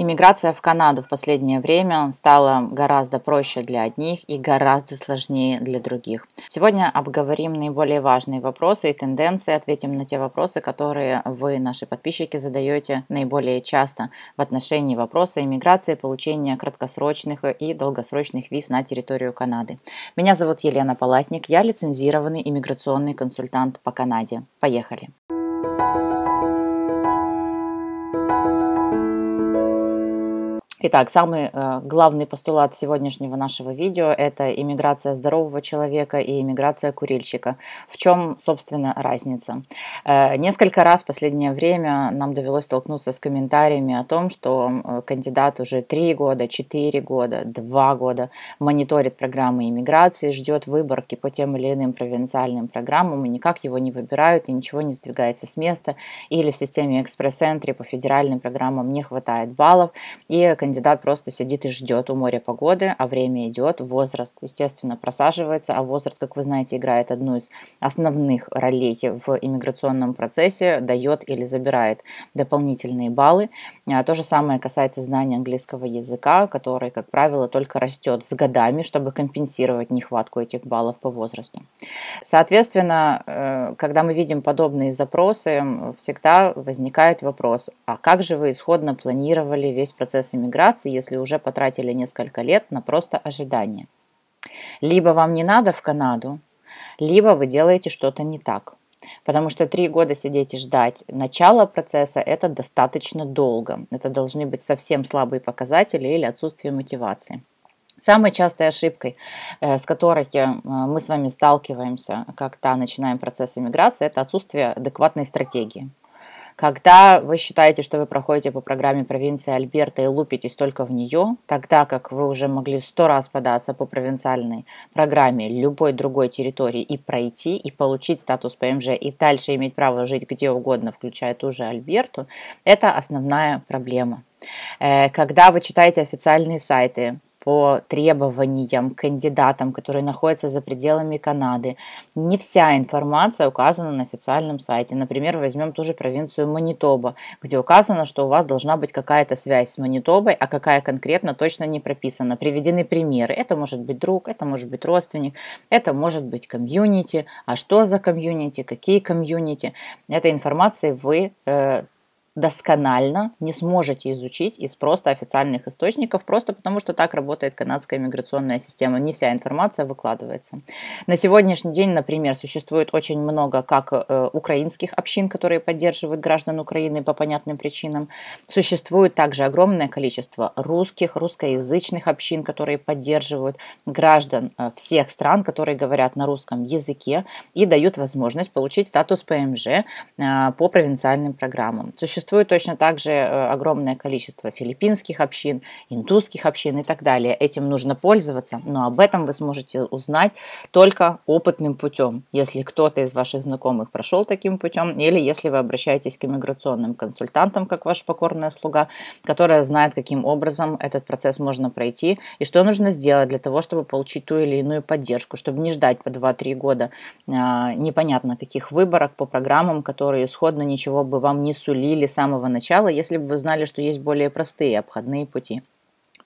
Иммиграция в Канаду в последнее время стала гораздо проще для одних и гораздо сложнее для других. Сегодня обговорим наиболее важные вопросы и тенденции, ответим на те вопросы, которые вы, наши подписчики, задаете наиболее часто в отношении вопроса иммиграции, получения краткосрочных и долгосрочных виз на территорию Канады. Меня зовут Елена Палатник, я лицензированный иммиграционный консультант по Канаде. Поехали! Поехали! Итак, самый э, главный постулат сегодняшнего нашего видео – это иммиграция здорового человека и иммиграция курильщика. В чем, собственно, разница? Э, несколько раз в последнее время нам довелось столкнуться с комментариями о том, что э, кандидат уже 3 года, 4 года, 2 года мониторит программы иммиграции, ждет выборки по тем или иным провинциальным программам, и никак его не выбирают, и ничего не сдвигается с места, или в системе экспресс-центре по федеральным программам не хватает баллов, и кандидат просто сидит и ждет у моря погоды, а время идет, возраст, естественно, просаживается, а возраст, как вы знаете, играет одну из основных ролей в иммиграционном процессе, дает или забирает дополнительные баллы. А, то же самое касается знания английского языка, который, как правило, только растет с годами, чтобы компенсировать нехватку этих баллов по возрасту. Соответственно, э, когда мы видим подобные запросы, всегда возникает вопрос, а как же вы исходно планировали весь процесс иммиграции? интеграции, если уже потратили несколько лет на просто ожидание. Либо вам не надо в Канаду, либо вы делаете что-то не так. Потому что три года сидеть и ждать начала процесса – это достаточно долго. Это должны быть совсем слабые показатели или отсутствие мотивации. Самой частой ошибкой, э, с которой э, мы с вами сталкиваемся, когда начинаем процесс иммиграции, это отсутствие адекватной стратегии. Когда вы считаете, что вы проходите по программе провинции Альберта и лупитесь только в нее, тогда как вы уже могли сто раз податься по провинциальной программе любой другой территории и пройти, и получить статус ПМЖ, и дальше иметь право жить где угодно, включая ту же Альберту, это основная проблема. Э, когда вы читаете официальные сайты по требованиям кандидатам, которые находятся за пределами Канады. Не вся информация указана на официальном сайте. Например, возьмем ту же провинцию Манитоба, где указано, что у вас должна быть какая-то связь с Манитобой, а какая конкретно точно не прописана. Приведены примеры. Это может быть друг, это может быть родственник, это может быть комьюнити. А что за комьюнити, какие комьюнити? Этой информации вы э, досконально не сможете изучить из просто официальных источников, просто потому что так работает канадская миграционная система. Не вся информация выкладывается. На сегодняшний день, например, существует очень много как э, украинских общин, которые поддерживают граждан Украины по понятным причинам. Существует также огромное количество русских, русскоязычных общин, которые поддерживают граждан э, всех стран, которые говорят на русском языке и дают возможность получить статус ПМЖ э, по провинциальным программам. Существует существует точно так же э, огромное количество филиппинских общин, индусских общин и так далее. Этим нужно пользоваться, но об этом вы сможете узнать только опытным путем, если кто-то из ваших знакомых прошел таким путем, или если вы обращаетесь к иммиграционным консультантам, как ваша покорная слуга, которая знает, каким образом этот процесс можно пройти и что нужно сделать для того, чтобы получить ту или иную поддержку, чтобы не ждать по 2-3 года а, непонятно каких выборок по программам, которые исходно ничего бы вам не сулили самого начала, если бы вы знали, что есть более простые обходные пути.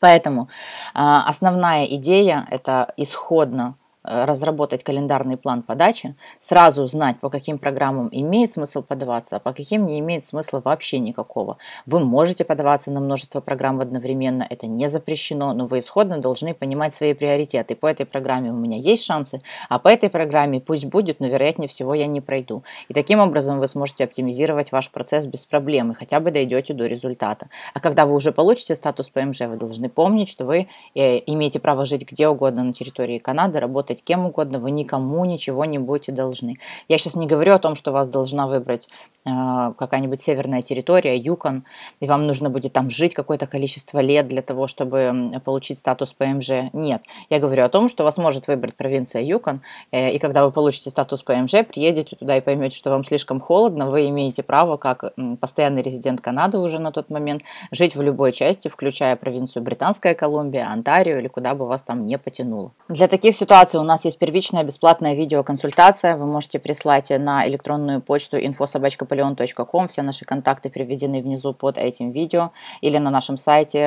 Поэтому а, основная идея – это исходно Э, разработать календарный план подачи, сразу знать, по каким программам имеет смысл подаваться, а по каким не имеет смысла вообще никакого. Вы можете подаваться на множество программ одновременно, это не запрещено, но вы исходно должны понимать свои приоритеты. По этой программе у меня есть шансы, а по этой программе пусть будет, но вероятнее всего я не пройду. И таким образом вы сможете оптимизировать ваш процесс без проблем и хотя бы дойдете до результата. А когда вы уже получите статус ПМЖ, вы должны помнить, что вы э, имеете право жить где угодно на территории Канады, работать работать кем угодно, вы никому ничего не будете должны. Я сейчас не говорю о том, что вас должна выбрать э, какая-нибудь северная территория, Юкон, и вам нужно будет там жить какое-то количество лет для того, чтобы получить статус ПМЖ. Нет, я говорю о том, что вас может выбрать провинция Юкон, э, и когда вы получите статус ПМЖ, приедете туда и поймете, что вам слишком холодно, вы имеете право, как постоянный резидент Канады уже на тот момент, жить в любой части, включая провинцию Британская Колумбия, Онтарио или куда бы вас там не потянуло. Для таких ситуаций у нас есть первичная бесплатная видеоконсультация. Вы можете прислать на электронную почту infosobachkapaleon.com. Все наши контакты приведены внизу под этим видео или на нашем сайте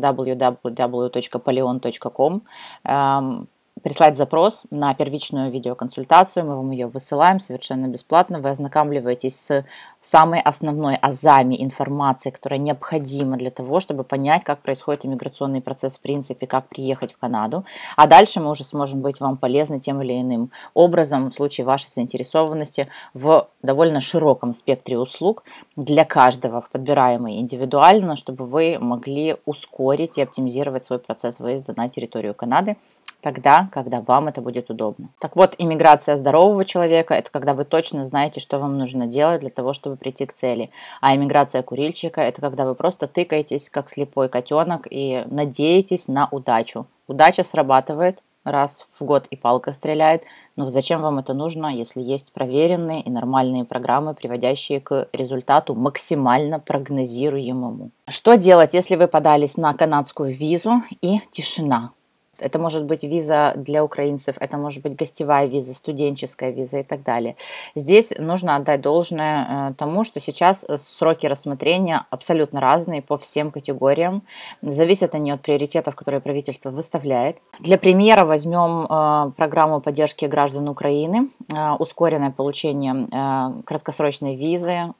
www.paleon.com э, прислать запрос на первичную видеоконсультацию, мы вам ее высылаем совершенно бесплатно, вы ознакомливаетесь с самой основной азами информации, которая необходима для того, чтобы понять, как происходит иммиграционный процесс в принципе, как приехать в Канаду, а дальше мы уже сможем быть вам полезны тем или иным образом в случае вашей заинтересованности в довольно широком спектре услуг для каждого, подбираемый индивидуально, чтобы вы могли ускорить и оптимизировать свой процесс выезда на территорию Канады, тогда, когда вам это будет удобно. Так вот, иммиграция здорового человека – это когда вы точно знаете, что вам нужно делать для того, чтобы прийти к цели. А иммиграция курильщика – это когда вы просто тыкаетесь, как слепой котенок, и надеетесь на удачу. Удача срабатывает, раз в год и палка стреляет, но зачем вам это нужно, если есть проверенные и нормальные программы, приводящие к результату максимально прогнозируемому. Что делать, если вы подались на канадскую визу и тишина? Это может быть виза для украинцев, это может быть гостевая виза, студенческая виза и так далее. Здесь нужно отдать должное э, тому, что сейчас э, сроки рассмотрения абсолютно разные по всем категориям. Зависят они от приоритетов, которые правительство выставляет. Для примера возьмем э, программу поддержки граждан Украины, ускоренное получение краткосрочной визы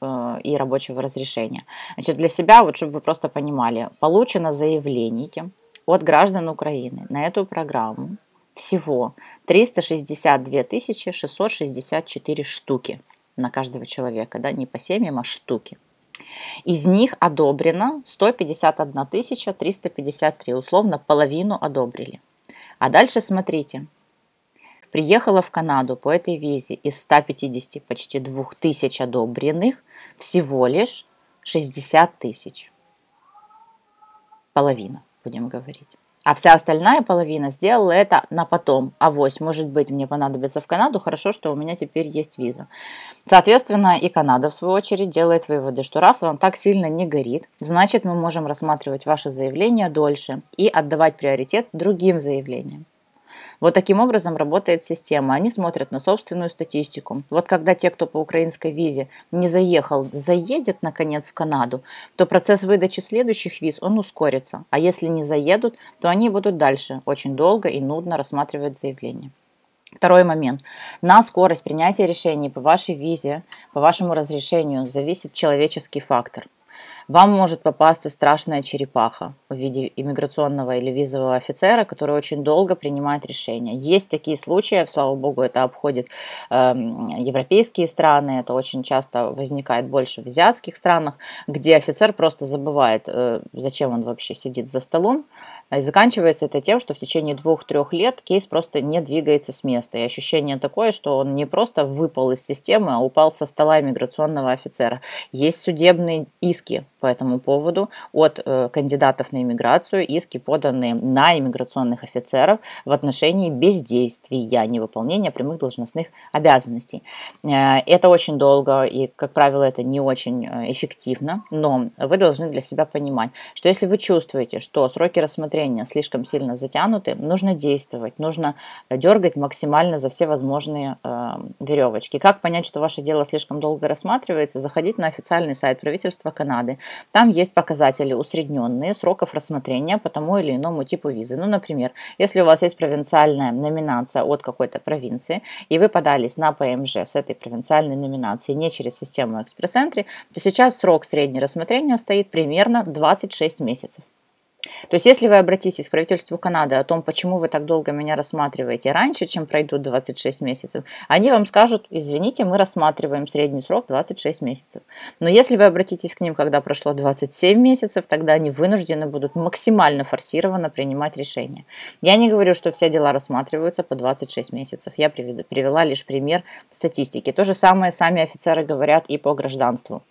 и рабочего разрешения. Значит, для себя, вот чтобы вы просто понимали, получено заявление от граждан Украины на эту программу всего 362 664 штуки на каждого человека, да, не по семьям, а штуки. Из них одобрено 151 353, условно половину одобрили. А дальше смотрите. Приехала в Канаду по этой визе из 150 почти 2000 одобренных всего лишь 60 тысяч. Половина будем говорить. А вся остальная половина сделала это на потом. А вось, может быть, мне понадобится в Канаду. Хорошо, что у меня теперь есть виза. Соответственно, и Канада, в свою очередь, делает выводы, что раз вам так сильно не горит, значит, мы можем рассматривать ваше заявление дольше и отдавать приоритет другим заявлениям. Вот таким образом работает система. Они смотрят на собственную статистику. Вот когда те, кто по украинской визе не заехал, заедет наконец в Канаду, то процесс выдачи следующих виз, он ускорится. А если не заедут, то они будут дальше очень долго и нудно рассматривать заявление. Второй момент. На скорость принятия решений по вашей визе, по вашему разрешению зависит человеческий фактор – вам может попасться страшная черепаха в виде иммиграционного или визового офицера, который очень долго принимает решения. Есть такие случаи, слава богу, это обходит э, эм, европейские страны, это очень часто возникает больше в азиатских странах, где офицер просто забывает, э, зачем он вообще сидит за столом, а, и заканчивается это тем, что в течение двух-трех лет кейс просто не двигается с места. И ощущение такое, что он не просто выпал из системы, а упал со стола иммиграционного офицера. Есть судебные иски по этому поводу от э, кандидатов на иммиграцию, иски поданные на иммиграционных офицеров в отношении бездействия, а невыполнения прямых должностных обязанностей. Э, это очень долго и, как правило, это не очень э, эффективно, но вы должны для себя понимать, что если вы чувствуете, что сроки рассмотрения трения слишком сильно затянуты, нужно действовать, нужно э, дергать максимально за все возможные э, веревочки. Как понять, что ваше дело слишком долго рассматривается? Заходить на официальный сайт правительства Канады. Там есть показатели усредненные сроков рассмотрения по тому или иному типу визы. Ну, например, если у вас есть провинциальная номинация от какой-то провинции, и вы подались на ПМЖ с этой провинциальной номинацией не через систему экспресс-энтри, то сейчас срок среднего рассмотрения стоит примерно 26 месяцев. То есть, если вы обратитесь к правительству Канады о том, почему вы так долго меня рассматриваете раньше, чем пройдут 26 месяцев, они вам скажут, извините, мы рассматриваем средний срок 26 месяцев. Но если вы обратитесь к ним, когда прошло 27 месяцев, тогда они вынуждены будут максимально форсированно принимать решения. Я не говорю, что все дела рассматриваются по 26 месяцев. Я приведу, привела лишь пример статистики. То же самое сами офицеры говорят и по гражданству.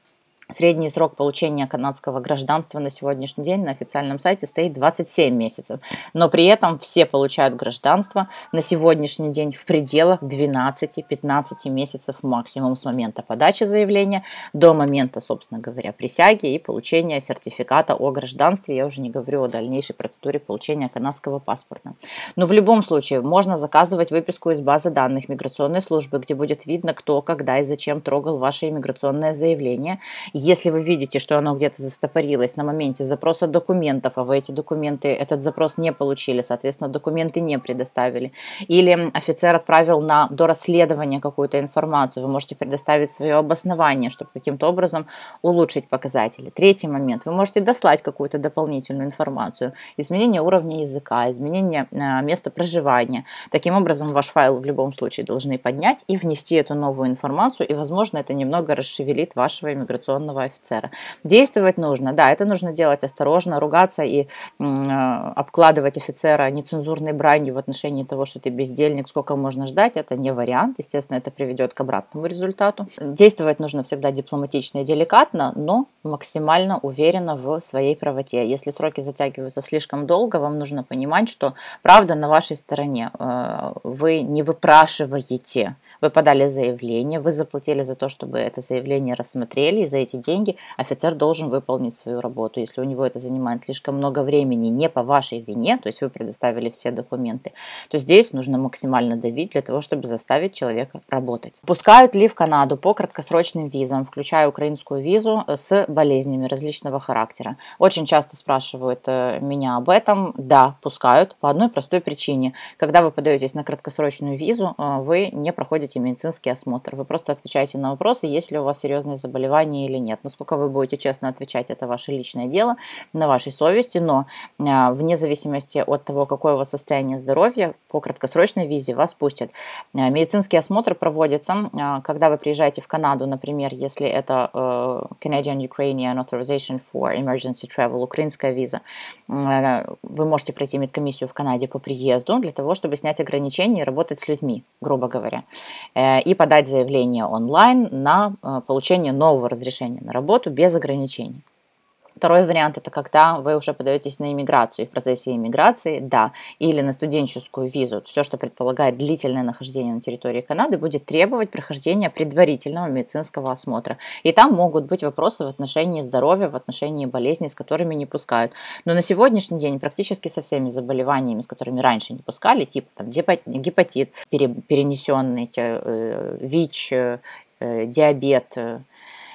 Средний срок получения канадского гражданства на сегодняшний день на официальном сайте стоит 27 месяцев. Но при этом все получают гражданство на сегодняшний день в пределах 12-15 месяцев максимум с момента подачи заявления до момента, собственно говоря, присяги и получения сертификата о гражданстве. Я уже не говорю о дальнейшей процедуре получения канадского паспорта. Но в любом случае можно заказывать выписку из базы данных миграционной службы, где будет видно, кто, когда и зачем трогал ваше иммиграционное заявление – если вы видите, что оно где-то застопорилось на моменте запроса документов, а вы эти документы, этот запрос не получили, соответственно, документы не предоставили, или офицер отправил на дорасследование какую-то информацию, вы можете предоставить свое обоснование, чтобы каким-то образом улучшить показатели. Третий момент, вы можете дослать какую-то дополнительную информацию, изменение уровня языка, изменение э, места проживания. Таким образом, ваш файл в любом случае должны поднять и внести эту новую информацию, и, возможно, это немного расшевелит вашего иммиграционного верховного офицера. Действовать нужно, да, это нужно делать осторожно, ругаться и э, обкладывать офицера нецензурной бранью в отношении того, что ты бездельник, сколько можно ждать, это не вариант, естественно, это приведет к обратному результату. Действовать нужно всегда дипломатично и деликатно, но максимально уверенно в своей правоте. Если сроки затягиваются слишком долго, вам нужно понимать, что правда на вашей стороне. Э, вы не выпрашиваете, вы подали заявление, вы заплатили за то, чтобы это заявление рассмотрели, и за эти эти деньги, офицер должен выполнить свою работу. Если у него это занимает слишком много времени не по вашей вине, то есть вы предоставили все документы, то здесь нужно максимально давить для того, чтобы заставить человека работать. Пускают ли в Канаду по краткосрочным визам, включая украинскую визу э, с болезнями различного характера? Очень часто спрашивают э, меня об этом. Да, пускают по одной простой причине. Когда вы подаетесь на краткосрочную визу, э, вы не проходите медицинский осмотр. Вы просто отвечаете на вопросы, есть ли у вас серьезные заболевания или нет. Насколько ну, вы будете честно отвечать, это ваше личное дело, на вашей совести, но а, вне зависимости от того, какое у вас состояние здоровья, по краткосрочной визе вас пустят. А, медицинский осмотр проводится, а, когда вы приезжаете в Канаду, например, если это э, Canadian Ukrainian Authorization for Emergency Travel, украинская виза, э, вы можете пройти медкомиссию в Канаде по приезду для того, чтобы снять ограничения и работать с людьми, грубо говоря, э, и подать заявление онлайн на получение нового разрешения разрешение на работу без ограничений. Второй вариант – это когда вы уже подаетесь на иммиграцию. И в процессе иммиграции, да, или на студенческую визу, все, что предполагает длительное нахождение на территории Канады, будет требовать прохождения предварительного медицинского осмотра. И там могут быть вопросы в отношении здоровья, в отношении болезней, с которыми не пускают. Но на сегодняшний день практически со всеми заболеваниями, с которыми раньше не пускали, типа там, гепатит, перенесенный э, ВИЧ, э, диабет, э,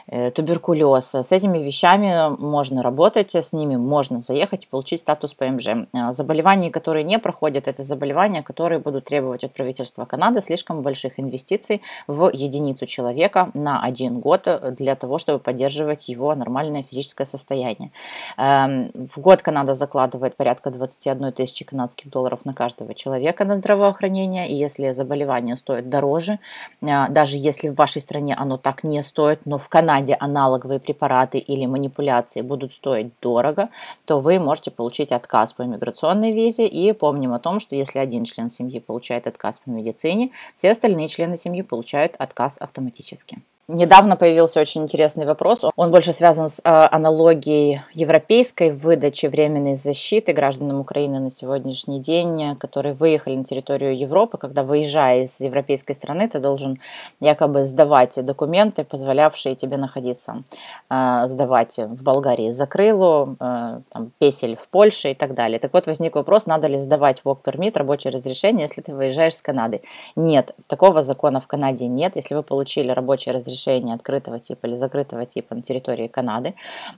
Э, Туберкулеза. С этими вещами можно работать, с ними можно заехать и получить статус ПМЖ. Э, заболевания, которые не проходят, это заболевания, которые будут требовать от правительства Канады слишком больших инвестиций в единицу человека на один год э, для того, чтобы поддерживать его нормальное физическое состояние. Эм, в год Канада закладывает порядка 21 тысячи канадских долларов на каждого человека на здравоохранение, и если заболевание стоит дороже, даже если в вашей стране оно так не стоит, но в Канаде Канаде аналоговые препараты или манипуляции будут стоить дорого, то вы можете получить отказ по иммиграционной визе. И помним о том, что если один член семьи получает отказ по медицине, все остальные члены семьи получают отказ автоматически. Недавно появился очень интересный вопрос. Он больше связан с э, аналогией европейской выдачи временной защиты гражданам Украины на сегодняшний день, которые выехали на территорию Европы. Когда выезжая из европейской страны, ты должен якобы сдавать документы, позволявшие тебе находиться, э, сдавать в Болгарии за крылу, э, там, песель в Польше и так далее. Так вот, возник вопрос, надо ли сдавать work permit, рабочее разрешение, если ты выезжаешь с Канады. Нет, такого закона в Канаде нет. Если вы получили рабочее разрешение, разрешение открытого типа или закрытого типа на территории Канады,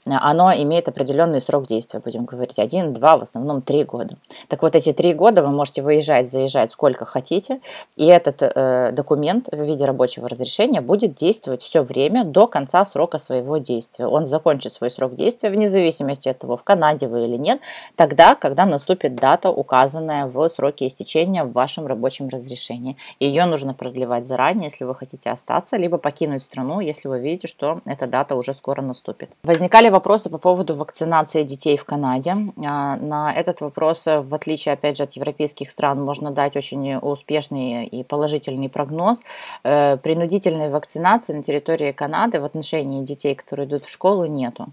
э, оно имеет определенный срок действия, будем говорить, один, два, в основном три года. Так вот, эти три года вы можете выезжать, заезжать сколько хотите, и этот э, документ в виде рабочего разрешения будет действовать все время до конца срока своего действия. Он закончит свой срок действия вне зависимости от того, в Канаде вы или нет, тогда, когда наступит дата, указанная в сроке истечения в вашем рабочем разрешении. Ее нужно продлевать заранее, если вы хотите остаться, либо покинуть страну, если вы видите, что эта дата уже скоро наступит. Возникали вопросы по поводу вакцинации детей в Канаде. А, на этот вопрос, э, в отличие, опять же, от европейских стран, можно дать очень успешный и положительный прогноз. Э, принудительной вакцинации на территории Канады в отношении детей, которые идут в школу, нету.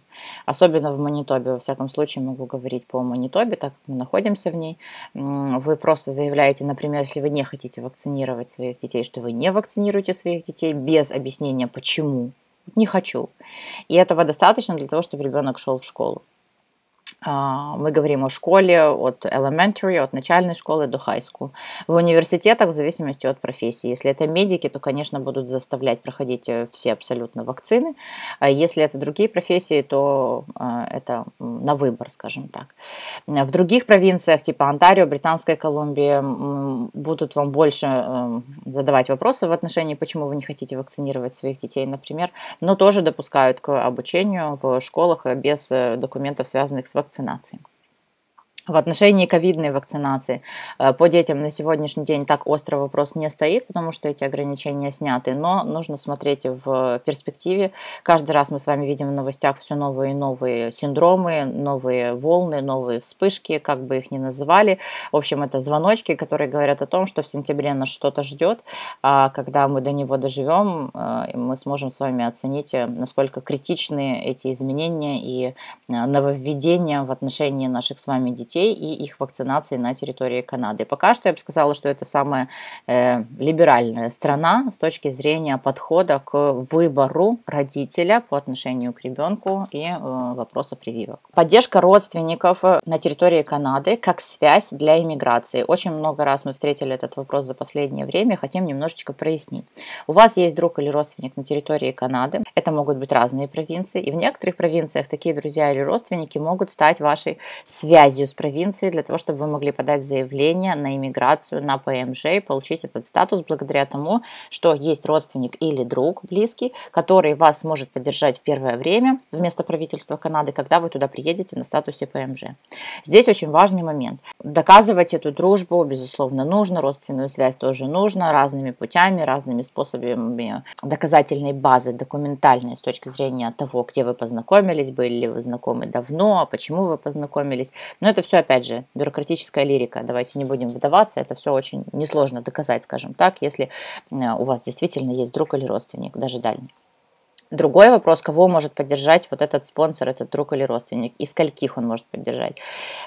Особенно в Манитобе, во всяком случае, могу говорить по Манитобе, так как мы находимся в ней. Вы просто заявляете, например, если вы не хотите вакцинировать своих детей, что вы не вакцинируете своих детей без объяснения почему. Не хочу. И этого достаточно для того, чтобы ребенок шел в школу. А, мы говорим о школе от elementary, от начальной школы до high school. В университетах в зависимости от профессии. Если это медики, то, конечно, будут заставлять проходить э, все абсолютно вакцины. А Если это другие профессии, то э, это на выбор, скажем так. В других провинциях, типа Онтарио, Британской Колумбии, будут вам больше эм, задавать вопросы в отношении, почему вы не хотите вакцинировать своих детей, например, но тоже допускают к обучению в школах без э, документов, связанных с вакциной կորցնացին В отношении ковидной вакцинации э, по детям на сегодняшний день так острый вопрос не стоит, потому что эти ограничения сняты, но нужно смотреть в перспективе. Каждый раз мы с вами видим в новостях все новые и новые синдромы, новые волны, новые вспышки, как бы их ни называли. В общем, это звоночки, которые говорят о том, что в сентябре нас что-то ждет, а когда мы до него доживем, э, мы сможем с вами оценить, э, насколько критичны эти изменения и нововведения в отношении наших с вами детей детей и их вакцинации на территории Канады. Пока что я бы сказала, что это самая э, либеральная страна с точки зрения подхода к выбору родителя по отношению к ребенку и э, вопроса прививок. Поддержка родственников э, на территории Канады как связь для иммиграции. Очень много раз мы встретили этот вопрос за последнее время, хотим немножечко прояснить. У вас есть друг или родственник на территории Канады, это могут быть разные провинции, и в некоторых провинциях такие друзья или родственники могут стать вашей связью с провинции для того, чтобы вы могли подать заявление на иммиграцию на ПМЖ и получить этот статус благодаря тому, что есть родственник или друг близкий, который вас может поддержать в первое время вместо правительства Канады, когда вы туда приедете на статусе ПМЖ. Здесь очень важный момент. Доказывать эту дружбу, безусловно, нужно, родственную связь тоже нужно, разными путями, разными способами доказательной базы, документальной с точки зрения того, где вы познакомились, были ли вы знакомы давно, почему вы познакомились. Но это все все, опять же, бюрократическая лирика. Давайте не будем выдаваться. Это все очень несложно доказать, скажем так, если э, у вас действительно есть друг или родственник, даже дальний. Другой вопрос, кого может поддержать вот этот спонсор, этот друг или родственник, и скольких он может поддержать.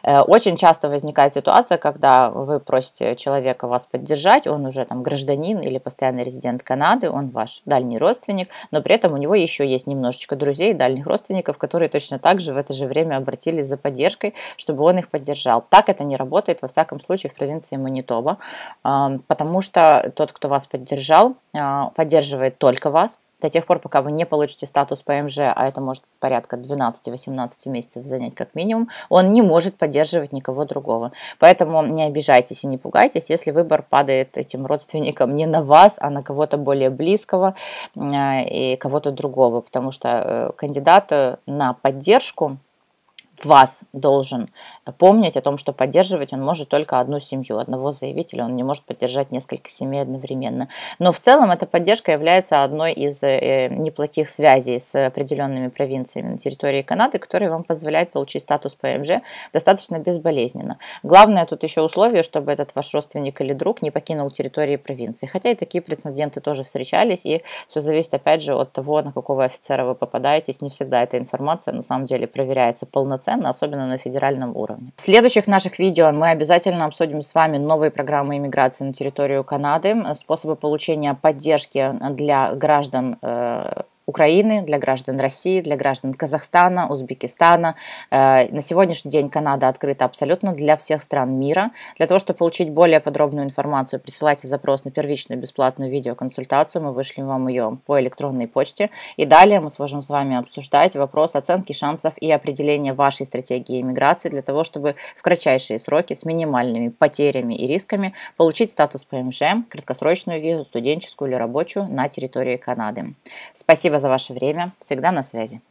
Э, очень часто возникает ситуация, когда вы просите человека вас поддержать, он уже там гражданин или постоянный резидент Канады, он ваш дальний родственник, но при этом у него еще есть немножечко друзей, дальних родственников, которые точно так же в это же время обратились за поддержкой, чтобы он их поддержал. Так это не работает, во всяком случае, в провинции Манитоба, эм, потому что тот, кто вас поддержал, э, поддерживает только вас, до тех пор, пока вы не получите статус ПМЖ, а это может порядка 12-18 месяцев занять как минимум, он не может поддерживать никого другого. Поэтому не обижайтесь и не пугайтесь, если выбор падает этим родственникам не на вас, а на кого-то более близкого э, и кого-то другого, потому что э, кандидат э, на поддержку вас должен помнить о том, что поддерживать он может только одну семью, одного заявителя, он не может поддержать несколько семей одновременно. Но в целом эта поддержка является одной из э, неплохих связей с определенными провинциями на территории Канады, которая вам позволяет получить статус ПМЖ достаточно безболезненно. Главное тут еще условие, чтобы этот ваш родственник или друг не покинул территории провинции. Хотя и такие прецеденты тоже встречались, и все зависит опять же от того, на какого офицера вы попадаетесь. Не всегда эта информация на самом деле проверяется полноценно цен, особенно на федеральном уровне. В следующих наших видео мы обязательно обсудим с вами новые программы иммиграции на территорию Канады, э, способы получения поддержки э, для граждан э, Украины, для граждан России, для граждан Казахстана, Узбекистана. Э, на сегодняшний день Канада открыта абсолютно для всех стран мира. Для того, чтобы получить более подробную информацию, присылайте запрос на первичную бесплатную видеоконсультацию. Мы вышлем вам ее по электронной почте. И далее мы сможем с вами обсуждать вопрос оценки шансов и определения вашей стратегии иммиграции для того, чтобы в кратчайшие сроки с минимальными потерями и рисками получить статус ПМЖ, краткосрочную визу, студенческую или рабочую на территории Канады. Спасибо за ваше время. Всегда на связи.